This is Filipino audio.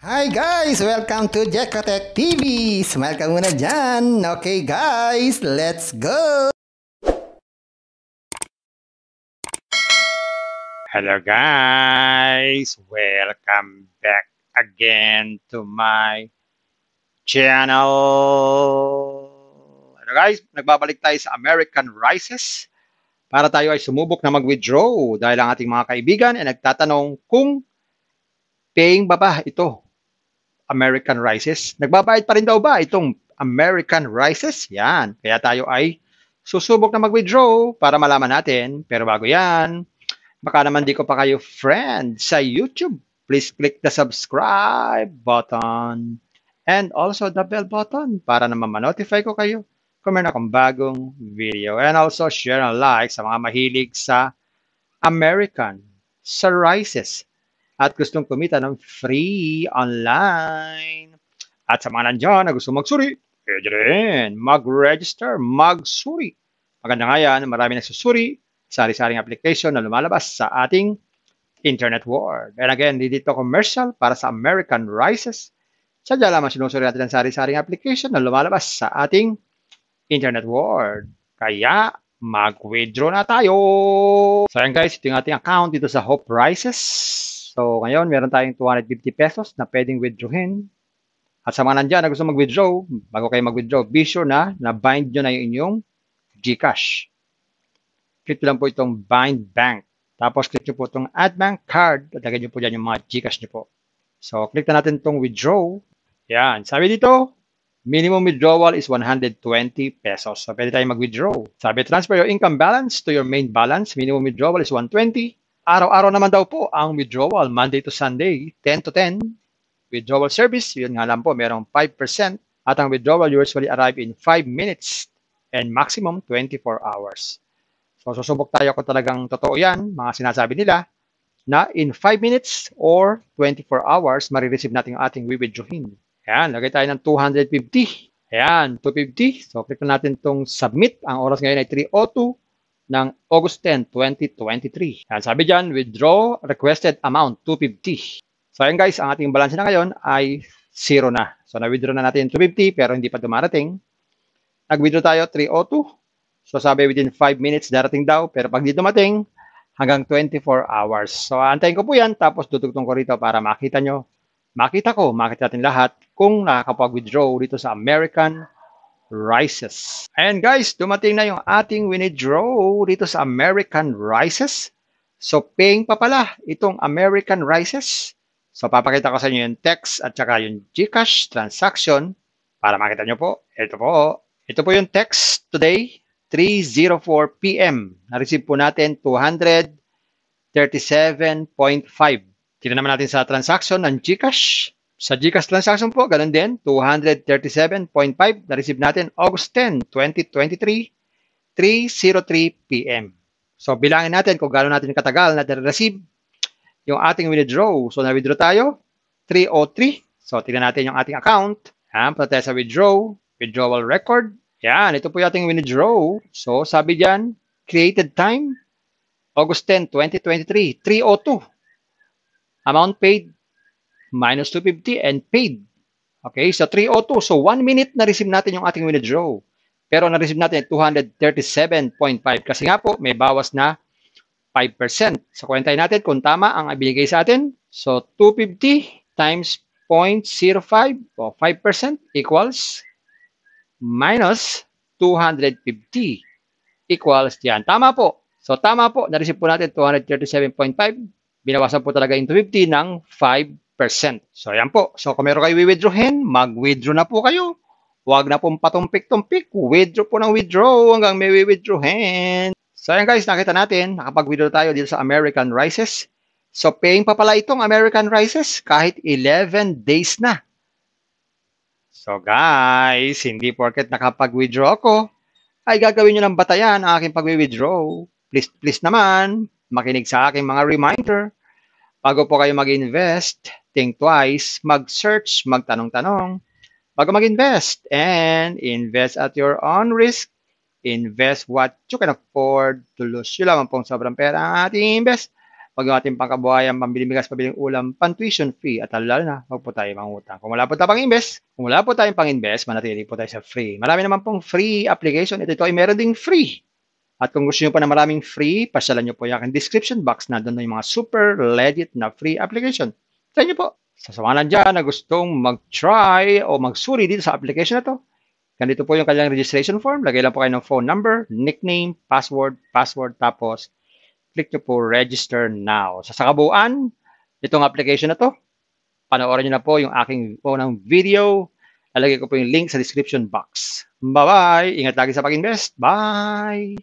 Hi guys! Welcome to Jekotech TV! Smile ka muna dyan! Okay guys, let's go! Hello guys! Welcome back again to my channel! Ano guys, nagbabalik tayo sa American Rises para tayo ay sumubok na mag-withdraw dahil ang ating mga kaibigan ay nagtatanong kung paying ba ba ito American Rices. Nagbabayad pa rin daw ba itong American Rices? Yan. Kaya tayo ay susubok na mag-withdraw para malaman natin. Pero bago yan, baka naman di ko pa kayo friend sa YouTube. Please click the subscribe button and also the bell button para naman ma-notify ko kayo kung meron akong bagong video. And also share and like sa mga mahilig sa American, sa at gustong kumita ng free online. At sa mga nandyan na gusto magsuri, pwede rin mag-register, magsuri. Maganda nga yan, marami nagsusuri, sari-saring application na lumalabas sa ating internet world. And again, hindi ito commercial para sa American Rises. Sadya lamang sinusuri natin ang sari-saring application na lumalabas sa ating internet world. Kaya, mag-withdraw na tayo. So yan guys, ito yung ating account dito sa Hope Rises. So, ngayon, meron tayong 250 pesos na pwedeng withdrawin. At sa mga nandyan na gusto mag-withdraw, bago kayo mag-withdraw, be sure na na-bind nyo na yung inyong GCash. Click lang po itong Bind Bank. Tapos, click nyo po itong Add Bank Card. At lagay nyo po dyan yung mga GCash nyo po. So, click na natin itong Withdraw. Yan. Sabi dito, Minimum withdrawal is 120 pesos. So, pwede tayong mag-withdraw. Sabi, transfer your income balance to your main balance. Minimum withdrawal is 120. Araw-araw naman daw po ang withdrawal, Monday to Sunday, 10 to 10. Withdrawal service, yun nga lang po, merong 5%. At ang withdrawal usually arrive in 5 minutes and maximum 24 hours. So susubok tayo kung talagang totoo yan, mga sinasabi nila, na in 5 minutes or 24 hours, marireceive natin ang ating withdrawin. Ayan, lagay tayo ng 250. Ayan, 250. So click natin itong submit. Ang oras ngayon ay 302 ng August 10, 2023. Yan, sabi dyan, withdraw requested amount, 250. So ayan guys, ang ating balance na ngayon ay 0 na. So na-withdraw na natin 250 pero hindi pa dumarating. Nag-withdraw tayo 302. So sabi within 5 minutes darating daw pero pag di dumating, hanggang 24 hours. So antayin ko po yan tapos dudugtong ko rito para makita nyo. Makita ko, makita natin lahat kung nakakapag-withdraw dito sa American Rices. And guys, dumating na yung ating winidraw dito sa American Rices. So, paying pa pala itong American Rices. So, papakita ko sa inyo yung text at saka yung Gcash transaction para makita nyo po. Ito po. Ito po yung text today, 3.04 p.m. Na-receive po natin 237.5. Tignan naman natin sa transaction ng Gcash. Sa GCash transaction po, ganun din, 237.5 na receive natin August 10, 2023, 3.03 p.m. So bilangin natin kung gaano natin katagal natin receive yung ating withdraw. So na-withdraw tayo, 3.03. So tingnan natin yung ating account. Yan, punta tayo sa withdraw, withdrawal record. Yan, ito po yung ating withdraw. So sabi dyan, created time, August 10, 2023, 3.02. Amount paid, minus 250 and paid. Okay, oh so 302. So 1 minute na-receive natin yung ating withdraw. Pero na-receive natin 237.5 kasi nga po may bawas na 5%. So kwentahin natin kung tama ang binigay sa atin. So 250 times 0.05 o 5% equals minus 250 equals yan. Tama po. So tama po, na-receive po natin 237.5. Binawasan po talaga yung 250 ng 5%. So, ayan po. So, kung meron kayo i-withdrawin, mag-withdraw na po kayo. Huwag na pong patumpik-tumpik. Withdraw po ng withdraw hanggang may withdrawin. So, ayan guys, nakita natin, nakapag-withdraw tayo dito sa American Rises. So, paying pa pala itong American Rises kahit 11 days na. So, guys, hindi porket nakapag-withdraw ako, ay gagawin nyo ng batayan ang aking pag-withdraw. Please, please naman, makinig sa aking mga reminder. Bago po kayo mag-invest, think twice, mag-search, magtanong-tanong, bago mag-invest. And invest at your own risk. Invest what you can afford. to lose. Yung lamang pong sobrang pera ang ating invest. Pag yung ating pangkabuhayan, pambiling bigas, pambiling ulam, pan-tuition fee, at alala na, huwag po tayo mangutang. Kung wala po tayo pang-invest, kung wala po tayo pang-invest, manatili po tayo sa free. Marami naman pong free application. Ito, ito ay meron ding free. At kung gusto nyo pa na maraming free, pasalan nyo po yung aking description box na doon yung mga super legit na free application. Sa inyo po, sa samanan dyan na gustong mag-try o magsuri dito sa application na to, ganito po yung kanyang registration form. Lagay lang po kayo ng phone number, nickname, password, password, tapos click nyo po register now. Sa sakabuan, itong application na to, panoorin nyo na po yung aking po unang video. Lalagay ko po yung link sa description box. Bye-bye! Ingat lagi sa pag-invest. Bye!